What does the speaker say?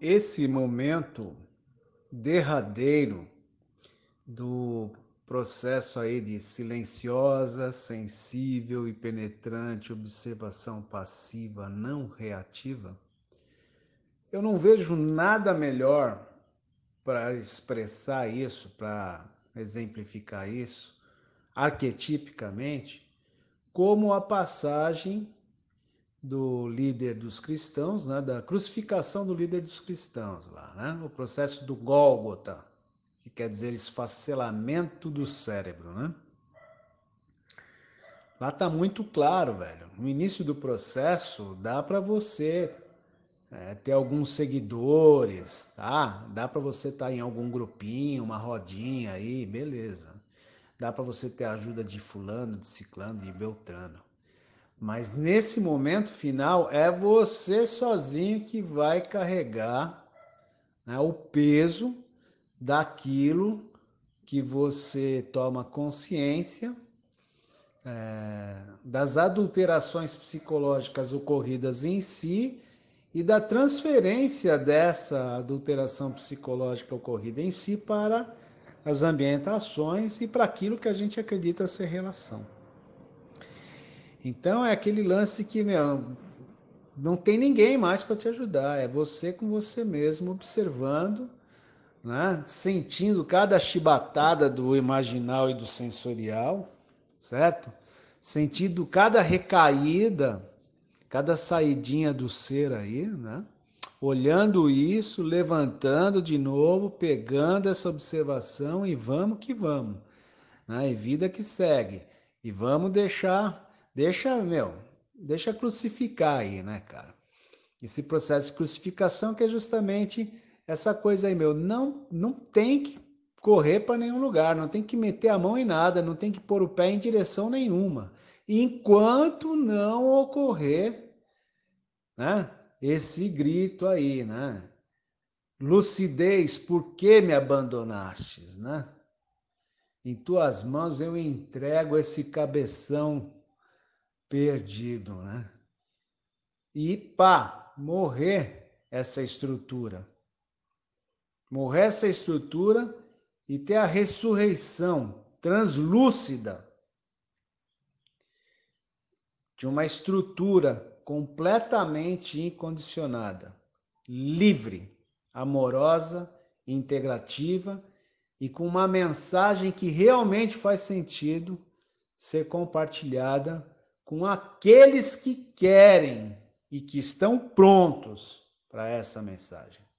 esse momento derradeiro do processo aí de silenciosa, sensível e penetrante observação passiva não reativa, eu não vejo nada melhor para expressar isso, para exemplificar isso arquetipicamente, como a passagem do líder dos cristãos, né, da crucificação do líder dos cristãos lá, né, o processo do Gólgota, que quer dizer esfacelamento do cérebro, né? Lá tá muito claro, velho. No início do processo dá para você é, ter alguns seguidores, tá? Dá para você estar tá em algum grupinho, uma rodinha aí, beleza. Dá para você ter a ajuda de fulano, de ciclano, de beltrano. Mas nesse momento final, é você sozinho que vai carregar né, o peso daquilo que você toma consciência é, das adulterações psicológicas ocorridas em si e da transferência dessa adulteração psicológica ocorrida em si para as ambientações e para aquilo que a gente acredita ser relação. Então é aquele lance que, meu, não tem ninguém mais para te ajudar, é você com você mesmo observando, né? sentindo cada chibatada do imaginal e do sensorial, certo? Sentindo cada recaída, cada saidinha do ser aí, né? Olhando isso, levantando de novo, pegando essa observação e vamos que vamos. Né? E vida que segue. E vamos deixar Deixa, meu, deixa crucificar aí, né, cara? Esse processo de crucificação que é justamente essa coisa aí, meu, não, não tem que correr para nenhum lugar, não tem que meter a mão em nada, não tem que pôr o pé em direção nenhuma, enquanto não ocorrer, né, esse grito aí, né? Lucidez, por que me abandonastes, né? Em tuas mãos eu entrego esse cabeção perdido, né? E pá, morrer essa estrutura. Morrer essa estrutura e ter a ressurreição translúcida de uma estrutura completamente incondicionada, livre, amorosa, integrativa e com uma mensagem que realmente faz sentido ser compartilhada com aqueles que querem e que estão prontos para essa mensagem.